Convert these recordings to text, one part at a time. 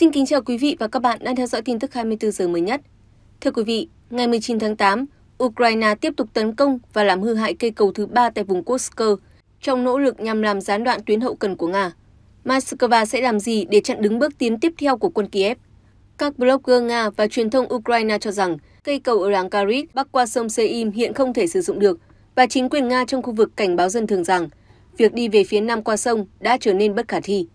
Xin kính chào quý vị và các bạn đang theo dõi tin tức 24 giờ mới nhất. Thưa quý vị, ngày 19 tháng 8, Ukraine tiếp tục tấn công và làm hư hại cây cầu thứ ba tại vùng Kursk trong nỗ lực nhằm làm gián đoạn tuyến hậu cần của Nga. Moscow sẽ làm gì để chặn đứng bước tiến tiếp theo của quân Kiev? Các blogger Nga và truyền thông Ukraine cho rằng cây cầu ở làng Karit bắc qua sông Seim hiện không thể sử dụng được và chính quyền Nga trong khu vực cảnh báo dân thường rằng việc đi về phía nam qua sông đã trở nên bất khả thi.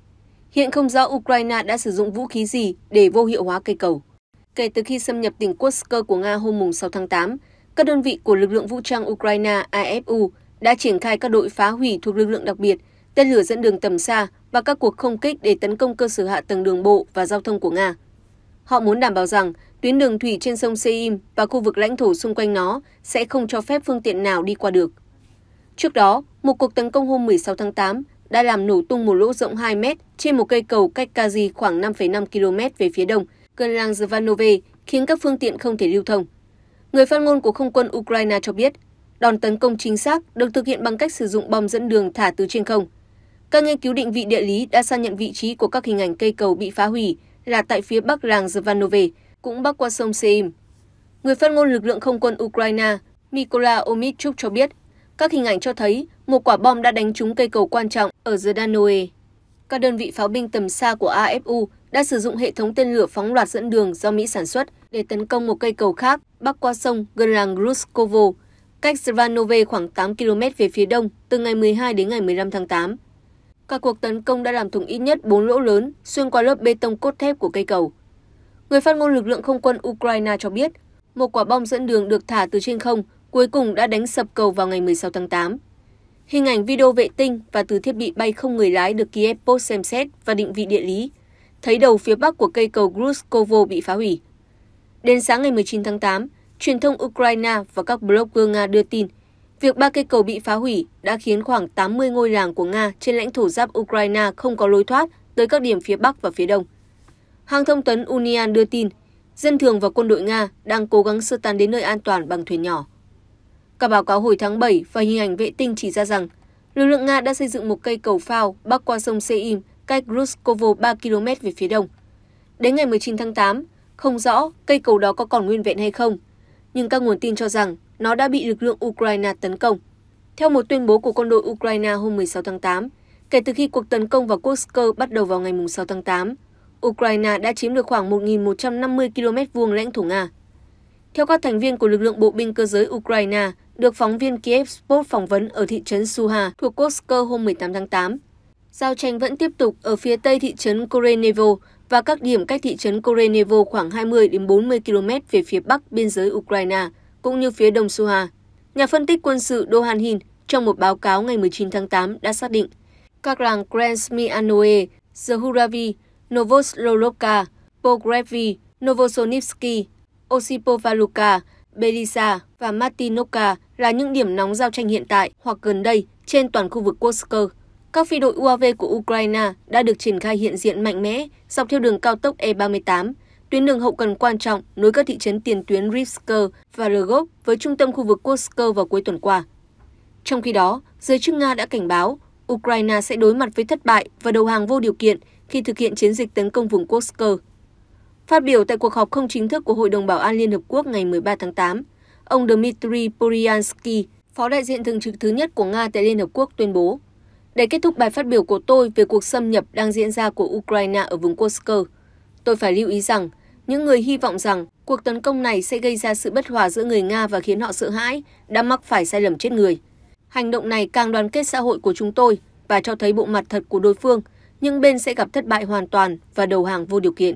Hiện không rõ Ukraine đã sử dụng vũ khí gì để vô hiệu hóa cây cầu. Kể từ khi xâm nhập tỉnh Kursk của Nga hôm 6 tháng 8, các đơn vị của lực lượng vũ trang Ukraine AFU đã triển khai các đội phá hủy thuộc lực lượng đặc biệt, tên lửa dẫn đường tầm xa và các cuộc không kích để tấn công cơ sở hạ tầng đường bộ và giao thông của Nga. Họ muốn đảm bảo rằng tuyến đường thủy trên sông Seim và khu vực lãnh thổ xung quanh nó sẽ không cho phép phương tiện nào đi qua được. Trước đó, một cuộc tấn công hôm 16 tháng 8 đã làm nổ tung một lỗ rộng 2 mét trên một cây cầu cách Kazi khoảng 5,5 km về phía đông, gần làng Zvanove, khiến các phương tiện không thể lưu thông. Người phát ngôn của không quân Ukraine cho biết, đòn tấn công chính xác được thực hiện bằng cách sử dụng bom dẫn đường thả từ trên không. Các nghiên cứu định vị địa lý đã xác nhận vị trí của các hình ảnh cây cầu bị phá hủy là tại phía bắc làng Zvanove, cũng bắc qua sông Seim. Người phát ngôn lực lượng không quân Ukraine Mykola Omichuk cho biết, các hình ảnh cho thấy một quả bom đã đánh trúng cây cầu quan trọng ở Giordanoe. Các đơn vị pháo binh tầm xa của AFU đã sử dụng hệ thống tên lửa phóng loạt dẫn đường do Mỹ sản xuất để tấn công một cây cầu khác bắc qua sông gần làng Gruskovo, cách Svanove khoảng 8 km về phía đông từ ngày 12 đến ngày 15 tháng 8. Các cuộc tấn công đã làm thủng ít nhất 4 lỗ lớn xuyên qua lớp bê tông cốt thép của cây cầu. Người phát ngôn lực lượng không quân Ukraine cho biết, một quả bom dẫn đường được thả từ trên không cuối cùng đã đánh sập cầu vào ngày 16 tháng 8. Hình ảnh video vệ tinh và từ thiết bị bay không người lái được Kiev Post xem xét và định vị địa lý, thấy đầu phía bắc của cây cầu Gruskovo bị phá hủy. Đến sáng ngày 19 tháng 8, truyền thông Ukraine và các blogger Nga đưa tin việc ba cây cầu bị phá hủy đã khiến khoảng 80 ngôi làng của Nga trên lãnh thổ giáp Ukraine không có lối thoát tới các điểm phía Bắc và phía Đông. Hãng thông tấn Unian đưa tin, dân thường và quân đội Nga đang cố gắng sơ tán đến nơi an toàn bằng thuyền nhỏ. Các báo cáo hồi tháng 7 và hình ảnh vệ tinh chỉ ra rằng lực lượng Nga đã xây dựng một cây cầu phao bắc qua sông Seim cách Ruskovo 3 km về phía đông. Đến ngày 19 tháng 8, không rõ cây cầu đó có còn nguyên vẹn hay không, nhưng các nguồn tin cho rằng nó đã bị lực lượng Ukraine tấn công. Theo một tuyên bố của quân đội Ukraine hôm 16 tháng 8, kể từ khi cuộc tấn công vào Kursk bắt đầu vào ngày 6 tháng 8, Ukraine đã chiếm được khoảng 1.150 km vuông lãnh thổ Nga. Theo các thành viên của lực lượng bộ binh cơ giới Ukraine, được phóng viên Kiev Sport phỏng vấn ở thị trấn Suha thuộc Kursk hôm 18 tháng 8. Giao tranh vẫn tiếp tục ở phía tây thị trấn Korenevo và các điểm cách thị trấn Korenevo khoảng 20 đến 40 km về phía bắc biên giới Ukraine, cũng như phía đông Suha. Nhà phân tích quân sự Dohan Hin trong một báo cáo ngày 19 tháng 8 đã xác định các làng Krensmianoe, Zhuravi, Novoslolovka, Pogrevi, Novosonivsky, Osipovaluka Belisa và Martinovka là những điểm nóng giao tranh hiện tại hoặc gần đây trên toàn khu vực Kursk. Các phi đội UAV của Ukraine đã được triển khai hiện diện mạnh mẽ dọc theo đường cao tốc E38, tuyến đường hậu cần quan trọng nối các thị trấn tiền tuyến Rivsk và Rogov với trung tâm khu vực Kursk vào cuối tuần qua. Trong khi đó, giới chức Nga đã cảnh báo Ukraine sẽ đối mặt với thất bại và đầu hàng vô điều kiện khi thực hiện chiến dịch tấn công vùng Kursk. Phát biểu tại cuộc họp không chính thức của Hội đồng Bảo an Liên Hợp Quốc ngày 13 tháng 8, ông Dmitry Poryansky, phó đại diện thường trực thứ nhất của Nga tại Liên Hợp Quốc tuyên bố, để kết thúc bài phát biểu của tôi về cuộc xâm nhập đang diễn ra của Ukraine ở vùng Kursk, tôi phải lưu ý rằng những người hy vọng rằng cuộc tấn công này sẽ gây ra sự bất hòa giữa người Nga và khiến họ sợ hãi đã mắc phải sai lầm chết người. Hành động này càng đoàn kết xã hội của chúng tôi và cho thấy bộ mặt thật của đối phương, nhưng bên sẽ gặp thất bại hoàn toàn và đầu hàng vô điều kiện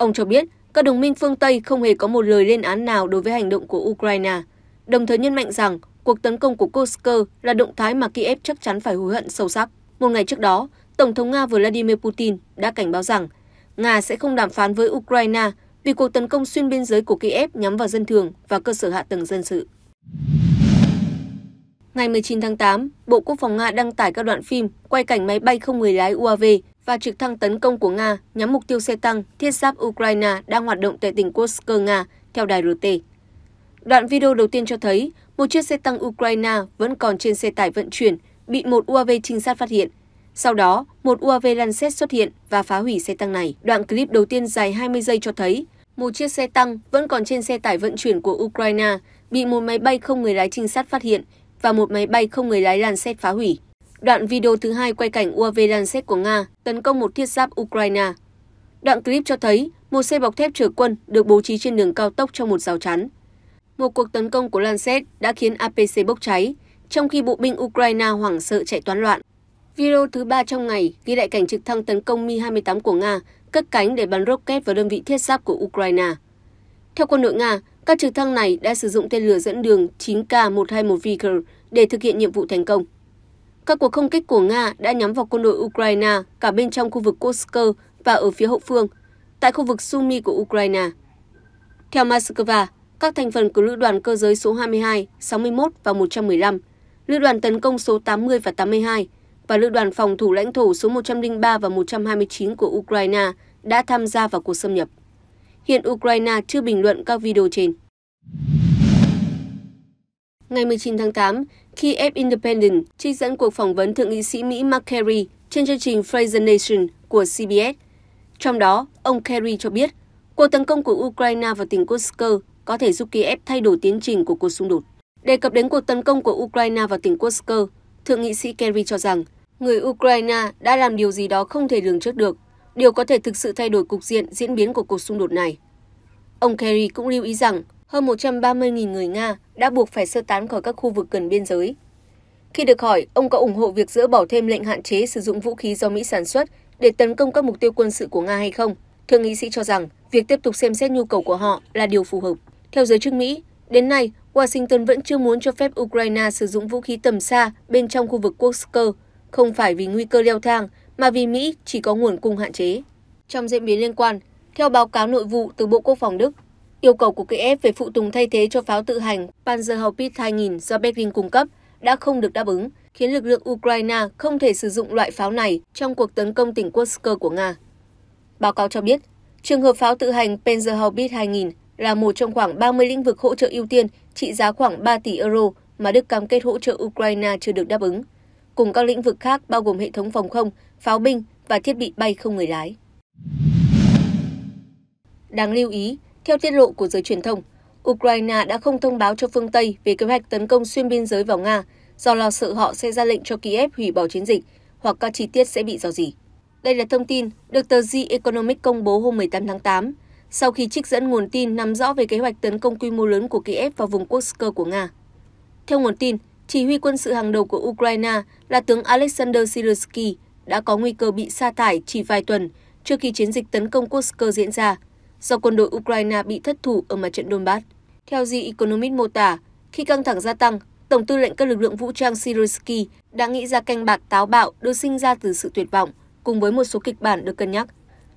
ông cho biết các đồng minh phương Tây không hề có một lời lên án nào đối với hành động của Ukraine, đồng thời nhấn mạnh rằng cuộc tấn công của Kursk là động thái mà Kiev chắc chắn phải hối hận sâu sắc. Một ngày trước đó, Tổng thống Nga Vladimir Putin đã cảnh báo rằng Nga sẽ không đàm phán với Ukraine vì cuộc tấn công xuyên biên giới của Kiev nhắm vào dân thường và cơ sở hạ tầng dân sự. Ngày 19 tháng 8, Bộ Quốc phòng Nga đăng tải các đoạn phim quay cảnh máy bay không người lái UAV và trực thăng tấn công của nga nhắm mục tiêu xe tăng thiết giáp ukraine đang hoạt động tại tỉnh kursk nga theo đài rt đoạn video đầu tiên cho thấy một chiếc xe tăng ukraine vẫn còn trên xe tải vận chuyển bị một uav trinh sát phát hiện sau đó, một UAV lăn xét xuất hiện và phá hủy xe tăng này. Đoạn clip đầu tiên dài 20 giây cho thấy một chiếc xe tăng vẫn còn trên xe tải vận chuyển của Ukraine bị một máy bay không người lái trinh sát phát hiện và một máy bay không người lái lăn xét phá hủy. Đoạn video thứ hai quay cảnh UAV Lancet của Nga tấn công một thiết giáp Ukraine. Đoạn clip cho thấy một xe bọc thép chở quân được bố trí trên đường cao tốc trong một rào chắn. Một cuộc tấn công của Lancet đã khiến APC bốc cháy, trong khi bộ binh Ukraine hoảng sợ chạy toán loạn. Video thứ ba trong ngày ghi lại cảnh trực thăng tấn công Mi-28 của Nga cất cánh để bắn rocket vào đơn vị thiết giáp của Ukraine. Theo quân đội Nga, các trực thăng này đã sử dụng tên lửa dẫn đường 9K121 Vicker để thực hiện nhiệm vụ thành công. Các cuộc không kích của Nga đã nhắm vào quân đội Ukraine cả bên trong khu vực Kursk và ở phía hậu phương, tại khu vực Sumy của Ukraine. Theo Moscow, các thành phần của lữ đoàn cơ giới số 22, 61 và 115, lữ đoàn tấn công số 80 và 82 và lữ đoàn phòng thủ lãnh thổ số 103 và 129 của Ukraine đã tham gia vào cuộc xâm nhập. Hiện Ukraine chưa bình luận các video trên. Ngày 19 tháng 8, khi Kiev Independent trích dẫn cuộc phỏng vấn Thượng nghị sĩ Mỹ Mark Kerry trên chương trình Fraser Nation của CBS. Trong đó, ông Kerry cho biết cuộc tấn công của Ukraine vào tỉnh Kursk có thể giúp Kiev thay đổi tiến trình của cuộc xung đột. Đề cập đến cuộc tấn công của Ukraine vào tỉnh Kursk, Thượng nghị sĩ Kerry cho rằng người Ukraine đã làm điều gì đó không thể lường trước được, điều có thể thực sự thay đổi cục diện diễn biến của cuộc xung đột này. Ông Kerry cũng lưu ý rằng hơn 130.000 người Nga đã buộc phải sơ tán khỏi các khu vực gần biên giới. Khi được hỏi, ông có ủng hộ việc dỡ bỏ thêm lệnh hạn chế sử dụng vũ khí do Mỹ sản xuất để tấn công các mục tiêu quân sự của Nga hay không? Thượng nghị sĩ cho rằng việc tiếp tục xem xét nhu cầu của họ là điều phù hợp. Theo giới chức Mỹ, đến nay, Washington vẫn chưa muốn cho phép Ukraine sử dụng vũ khí tầm xa bên trong khu vực Kursk, không phải vì nguy cơ leo thang, mà vì Mỹ chỉ có nguồn cung hạn chế. Trong diễn biến liên quan, theo báo cáo nội vụ từ Bộ Quốc phòng Đức, Yêu cầu của Kiev về phụ tùng thay thế cho pháo tự hành Panzerhaubitze 2000 do Berlin cung cấp đã không được đáp ứng, khiến lực lượng Ukraine không thể sử dụng loại pháo này trong cuộc tấn công tỉnh Kursk của Nga. Báo cáo cho biết, trường hợp pháo tự hành Panzerhaubitze 2000 là một trong khoảng 30 lĩnh vực hỗ trợ ưu tiên trị giá khoảng 3 tỷ euro mà Đức cam kết hỗ trợ Ukraine chưa được đáp ứng, cùng các lĩnh vực khác bao gồm hệ thống phòng không, pháo binh và thiết bị bay không người lái. Đáng lưu ý, theo tiết lộ của giới truyền thông ukraine đã không thông báo cho phương tây về kế hoạch tấn công xuyên biên giới vào nga do lo sợ họ sẽ ra lệnh cho kiev hủy bỏ chiến dịch hoặc các chi tiết sẽ bị dò dỉ đây là thông tin được tờ The Economic công bố hôm 18 tháng 8, sau khi trích dẫn nguồn tin nắm rõ về kế hoạch tấn công quy mô lớn của Kiev vào vùng Kursk của Nga. Theo nguồn tin, chỉ huy quân sự hàng đầu của Ukraine là tướng Alexander Sirsky đã có nguy cơ bị sa thải chỉ vài tuần trước khi chiến dịch tấn công Kursk diễn ra do quân đội Ukraine bị thất thủ ở mặt trận Donbass. Theo The Economist mô tả, khi căng thẳng gia tăng, Tổng tư lệnh các lực lượng vũ trang Sikorsky đã nghĩ ra canh bạc táo bạo được sinh ra từ sự tuyệt vọng, cùng với một số kịch bản được cân nhắc.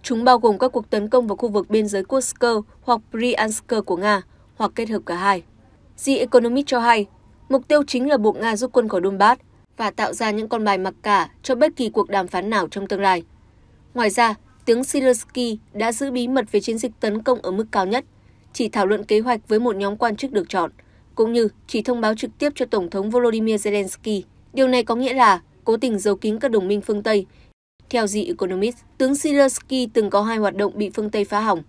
Chúng bao gồm các cuộc tấn công vào khu vực biên giới Kursk hoặc Bryansk của Nga, hoặc kết hợp cả hai. The Economist cho hay, mục tiêu chính là buộc Nga rút quân khỏi Donbass và tạo ra những con bài mặc cả cho bất kỳ cuộc đàm phán nào trong tương lai. Ngoài ra, tướng Zelensky đã giữ bí mật về chiến dịch tấn công ở mức cao nhất, chỉ thảo luận kế hoạch với một nhóm quan chức được chọn, cũng như chỉ thông báo trực tiếp cho Tổng thống Volodymyr Zelensky. Điều này có nghĩa là cố tình giấu kín các đồng minh phương Tây. Theo The Economist, tướng Zelensky từng có hai hoạt động bị phương Tây phá hỏng.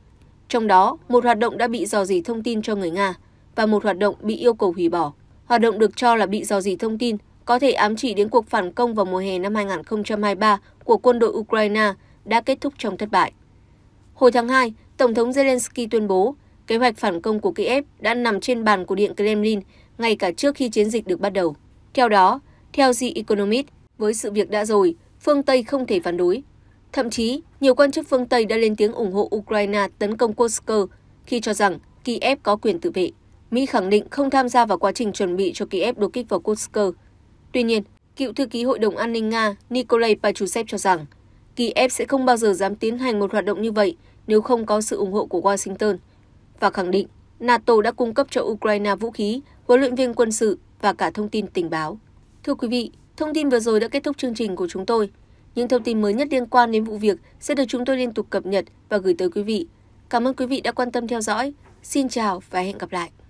Trong đó, một hoạt động đã bị dò dỉ thông tin cho người Nga và một hoạt động bị yêu cầu hủy bỏ. Hoạt động được cho là bị dò dỉ thông tin có thể ám chỉ đến cuộc phản công vào mùa hè năm 2023 của quân đội Ukraine đã kết thúc trong thất bại. Hồi tháng 2, Tổng thống Zelensky tuyên bố kế hoạch phản công của Kiev đã nằm trên bàn của Điện Kremlin ngay cả trước khi chiến dịch được bắt đầu. Theo đó, theo The Economist, với sự việc đã rồi, phương Tây không thể phản đối. Thậm chí, nhiều quan chức phương Tây đã lên tiếng ủng hộ Ukraine tấn công Kursk khi cho rằng Kiev có quyền tự vệ. Mỹ khẳng định không tham gia vào quá trình chuẩn bị cho Kiev đột kích vào Kursk. Tuy nhiên, cựu thư ký Hội đồng An ninh Nga Nikolai Patrushev cho rằng Kiev sẽ không bao giờ dám tiến hành một hoạt động như vậy nếu không có sự ủng hộ của Washington, và khẳng định NATO đã cung cấp cho Ukraine vũ khí, huấn luyện viên quân sự và cả thông tin tình báo. Thưa quý vị, thông tin vừa rồi đã kết thúc chương trình của chúng tôi. Những thông tin mới nhất liên quan đến vụ việc sẽ được chúng tôi liên tục cập nhật và gửi tới quý vị. Cảm ơn quý vị đã quan tâm theo dõi. Xin chào và hẹn gặp lại.